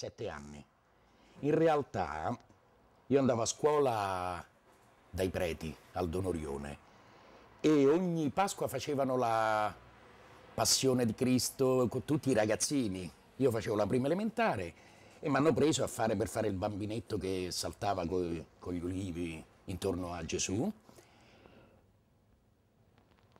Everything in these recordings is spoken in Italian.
sette anni. In realtà io andavo a scuola dai preti al Don Orione e ogni Pasqua facevano la passione di Cristo con tutti i ragazzini. Io facevo la prima elementare e mi hanno preso a fare, per fare il bambinetto che saltava con gli ulivi intorno a Gesù.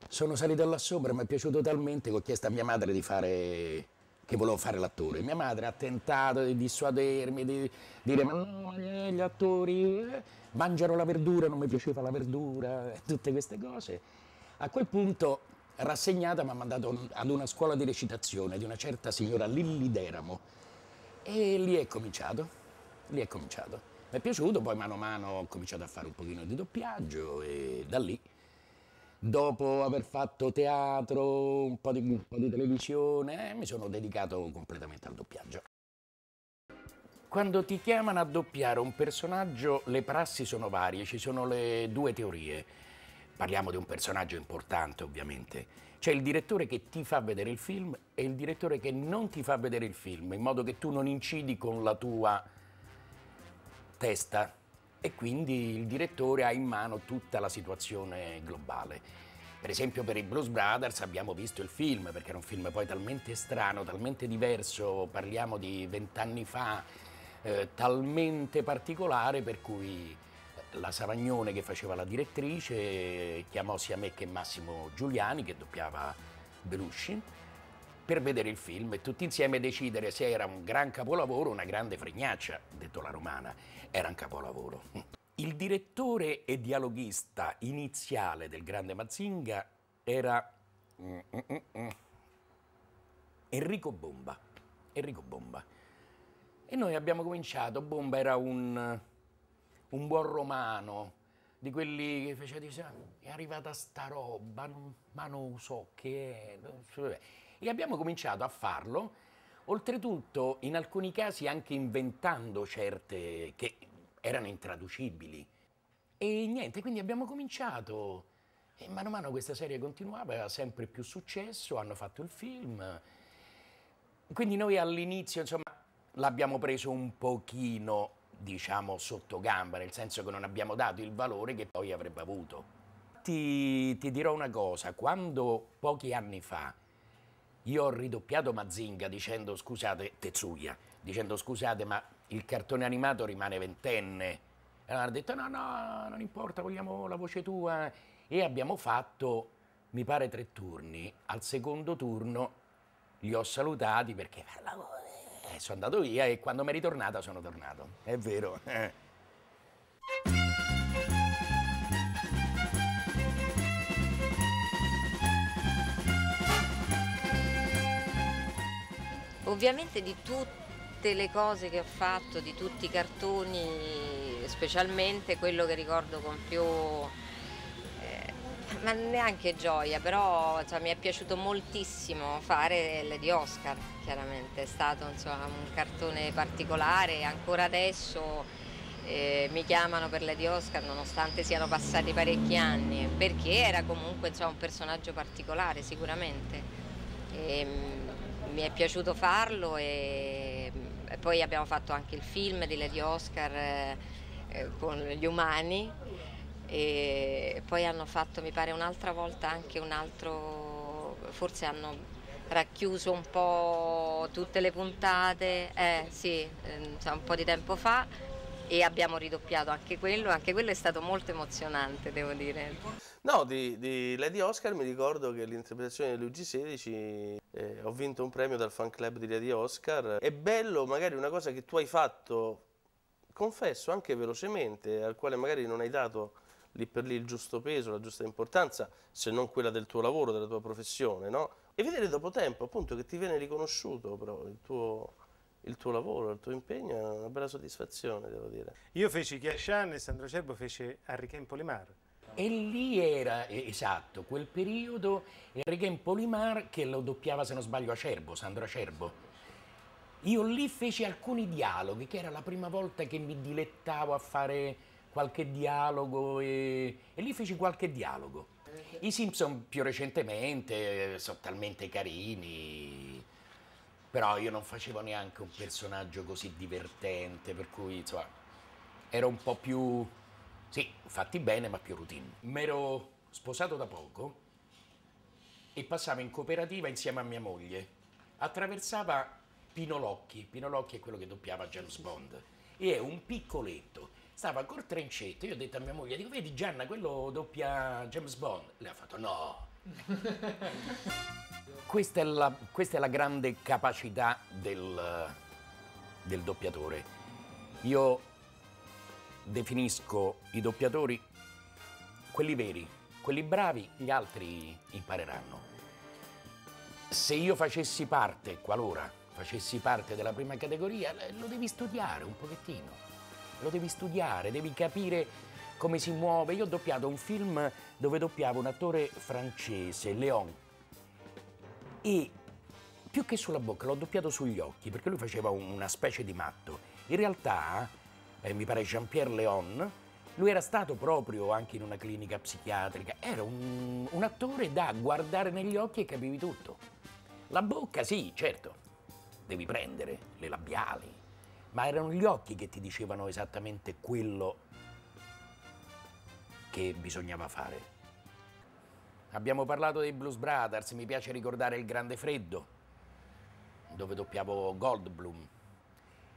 Sono salito là sopra, mi è piaciuto talmente che ho chiesto a mia madre di fare che volevo fare l'attore. Mia madre ha tentato di dissuadermi, di dire ma no, gli attori eh, mangiano la verdura, non mi piaceva la verdura, tutte queste cose. A quel punto, rassegnata, mi ha mandato ad una scuola di recitazione di una certa signora Lilli Deramo e lì è cominciato, lì è cominciato. Mi è piaciuto, poi mano a mano ho cominciato a fare un pochino di doppiaggio e da lì dopo aver fatto teatro, un po' di, un po di televisione, eh, mi sono dedicato completamente al doppiaggio. Quando ti chiamano a doppiare un personaggio, le prassi sono varie, ci sono le due teorie. Parliamo di un personaggio importante, ovviamente. C'è il direttore che ti fa vedere il film e il direttore che non ti fa vedere il film, in modo che tu non incidi con la tua testa e quindi il direttore ha in mano tutta la situazione globale. Per esempio per i Blues Brothers abbiamo visto il film, perché era un film poi talmente strano, talmente diverso, parliamo di vent'anni fa, eh, talmente particolare per cui eh, la Savagnone che faceva la direttrice chiamò sia me che Massimo Giuliani che doppiava Belushi per vedere il film e tutti insieme decidere se era un gran capolavoro o una grande fregnaccia, detto la romana, era un capolavoro. Il direttore e dialoghista iniziale del grande Mazinga era mm, mm, mm, Enrico Bomba. Enrico Bomba. E noi abbiamo cominciato, Bomba era un, un buon romano, di quelli che fece, diceva, ah, è arrivata sta roba, ma non so che è. E abbiamo cominciato a farlo, oltretutto in alcuni casi anche inventando certe che erano intraducibili. E niente, quindi abbiamo cominciato. E mano a mano questa serie continuava, aveva sempre più successo, hanno fatto il film. Quindi noi all'inizio, insomma, l'abbiamo preso un pochino, diciamo, sotto gamba, nel senso che non abbiamo dato il valore che poi avrebbe avuto. Ti, ti dirò una cosa, quando pochi anni fa io ho ridoppiato Mazinga dicendo scusate, Tezuya, dicendo scusate ma il cartone animato rimane ventenne. Allora hanno detto no, no, non importa, vogliamo la voce tua. E abbiamo fatto, mi pare, tre turni. Al secondo turno li ho salutati perché sono andato via e quando mi è ritornata sono tornato. È vero. Eh. Ovviamente di tutte le cose che ho fatto, di tutti i cartoni, specialmente quello che ricordo con più eh, ma neanche gioia, però cioè, mi è piaciuto moltissimo fare il di Oscar, chiaramente, è stato insomma, un cartone particolare, ancora adesso eh, mi chiamano per Lady Oscar nonostante siano passati parecchi anni, perché era comunque insomma, un personaggio particolare sicuramente. E, ehm, mi è piaciuto farlo e, e, poi abbiamo fatto anche il film di Lady Oscar eh, eh, con gli umani e poi hanno fatto mi pare un'altra volta anche un altro, forse hanno racchiuso un po' tutte le puntate, eh, sì, ehm, un po' di tempo fa e abbiamo ridoppiato anche quello, anche quello è stato molto emozionante devo dire. No, di, di Lady Oscar mi ricordo che l'interpretazione di Luigi XVI eh, ho vinto un premio dal fan club di Lady Oscar, è bello magari una cosa che tu hai fatto, confesso anche velocemente, al quale magari non hai dato lì per lì il giusto peso, la giusta importanza, se non quella del tuo lavoro, della tua professione, no? E vedere dopo tempo appunto che ti viene riconosciuto però il tuo il tuo lavoro, il tuo impegno è una bella soddisfazione, devo dire. Io feci Chiascian e Sandro Cerbo fece Arrichem Polimar. E lì era, esatto, quel periodo, Enrique Polimar che lo doppiava, se non sbaglio, Acerbo, Sandro Acerbo. Io lì feci alcuni dialoghi, che era la prima volta che mi dilettavo a fare qualche dialogo e, e lì feci qualche dialogo. I Simpson più recentemente eh, sono talmente carini, però io non facevo neanche un personaggio così divertente, per cui insomma, ero un po' più, sì, fatti bene, ma più routine. M'ero sposato da poco e passavo in cooperativa insieme a mia moglie. Attraversava Pinolocchi, Pinolocchi è quello che doppiava James Bond, e è un piccoletto. Stava col trencetto, io ho detto a mia moglie, dico, vedi Gianna, quello doppia James Bond. Lei ha fatto no. questa è, la, questa è la, grande capacità del, del doppiatore. Io definisco i doppiatori quelli veri, quelli bravi, gli altri impareranno. Se io facessi parte, qualora facessi parte della prima categoria, lo devi studiare un pochettino, lo devi studiare, devi capire come si muove. Io ho doppiato un film dove doppiavo un attore francese, Leon, e più che sulla bocca l'ho doppiato sugli occhi perché lui faceva una specie di matto. In realtà, eh, mi pare Jean-Pierre Léon, lui era stato proprio anche in una clinica psichiatrica, era un, un attore da guardare negli occhi e capivi tutto. La bocca sì, certo, devi prendere le labiali, ma erano gli occhi che ti dicevano esattamente quello che bisognava fare. Abbiamo parlato dei Blues Brothers, mi piace ricordare Il Grande Freddo, dove doppiavo Goldblum.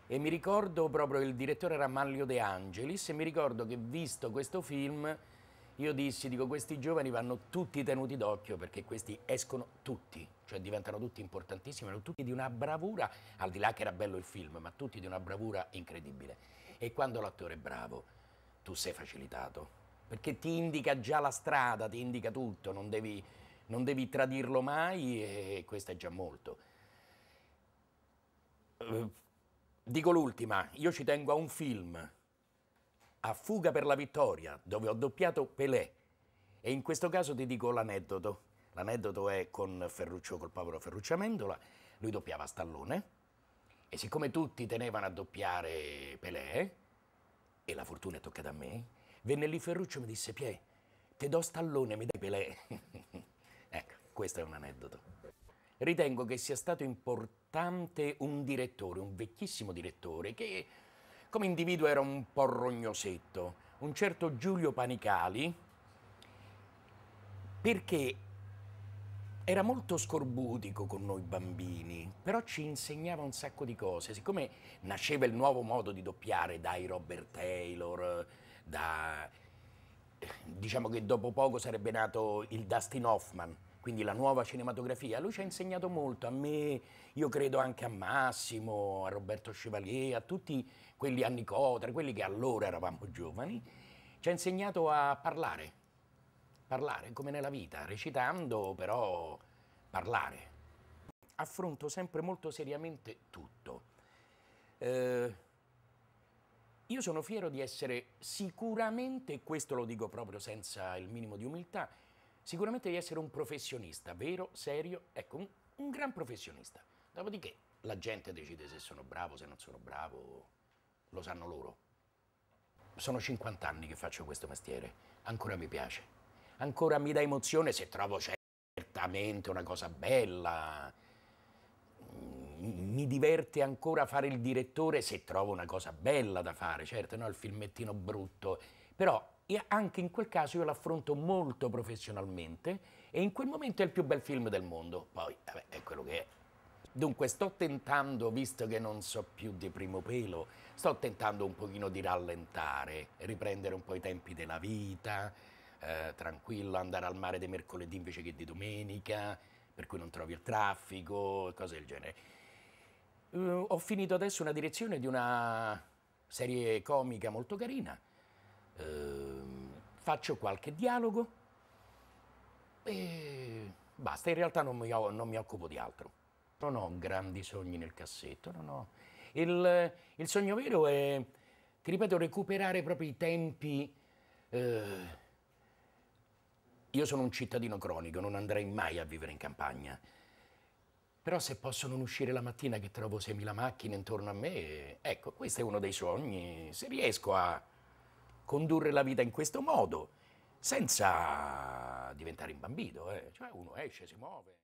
E mi ricordo proprio il direttore era Manlio De Angelis e mi ricordo che visto questo film io dissi, dico, questi giovani vanno tutti tenuti d'occhio perché questi escono tutti, cioè diventano tutti importantissimi, erano tutti di una bravura, al di là che era bello il film, ma tutti di una bravura incredibile. E quando l'attore è bravo, tu sei facilitato perché ti indica già la strada, ti indica tutto, non devi, non devi tradirlo mai e questo è già molto. Eh, dico l'ultima, io ci tengo a un film, a Fuga per la vittoria, dove ho doppiato Pelé e in questo caso ti dico l'aneddoto. L'aneddoto è con Ferruccio, col povero Ferruccio Mendola, lui doppiava Stallone e siccome tutti tenevano a doppiare Pelé, e la fortuna è toccata a me, Venne lì Ferruccio e mi disse, Pie, ti do stallone, mi dai Pelé. ecco, questo è un aneddoto. Ritengo che sia stato importante un direttore, un vecchissimo direttore, che come individuo era un po' rognosetto, un certo Giulio Panicali, perché era molto scorbutico con noi bambini, però ci insegnava un sacco di cose. Siccome nasceva il nuovo modo di doppiare dai Robert Taylor, da, diciamo che dopo poco sarebbe nato il Dustin Hoffman, quindi la nuova cinematografia. Lui ci ha insegnato molto, a me, io credo anche a Massimo, a Roberto Chevalier, a tutti quelli a Nicotra, quelli che allora eravamo giovani, ci ha insegnato a parlare, parlare come nella vita, recitando però parlare. Affronto sempre molto seriamente tutto. Eh, io sono fiero di essere sicuramente, questo lo dico proprio senza il minimo di umiltà, sicuramente di essere un professionista, vero, serio, ecco, un, un gran professionista. Dopodiché la gente decide se sono bravo, se non sono bravo, lo sanno loro. Sono 50 anni che faccio questo mestiere, ancora mi piace, ancora mi dà emozione se trovo certamente una cosa bella, mi diverte ancora fare il direttore se trovo una cosa bella da fare, certo, no il filmettino brutto, però anche in quel caso io l'affronto molto professionalmente e in quel momento è il più bel film del mondo, poi vabbè, è quello che è. Dunque sto tentando, visto che non so più di primo pelo, sto tentando un pochino di rallentare, riprendere un po' i tempi della vita, eh, tranquillo, andare al mare di mercoledì invece che di domenica, per cui non trovi il traffico, cose del genere. Uh, ho finito adesso una direzione di una serie comica molto carina. Uh, faccio qualche dialogo e basta. In realtà non mi, non mi, occupo di altro. Non ho grandi sogni nel cassetto. Il, il, sogno vero è, ti ripeto, recuperare proprio i tempi. Uh, io sono un cittadino cronico, non andrei mai a vivere in campagna. Però se posso non uscire la mattina che trovo 6.000 macchine intorno a me, ecco, questo è uno dei sogni. Se riesco a condurre la vita in questo modo, senza diventare imbambito, eh. cioè uno esce, si muove.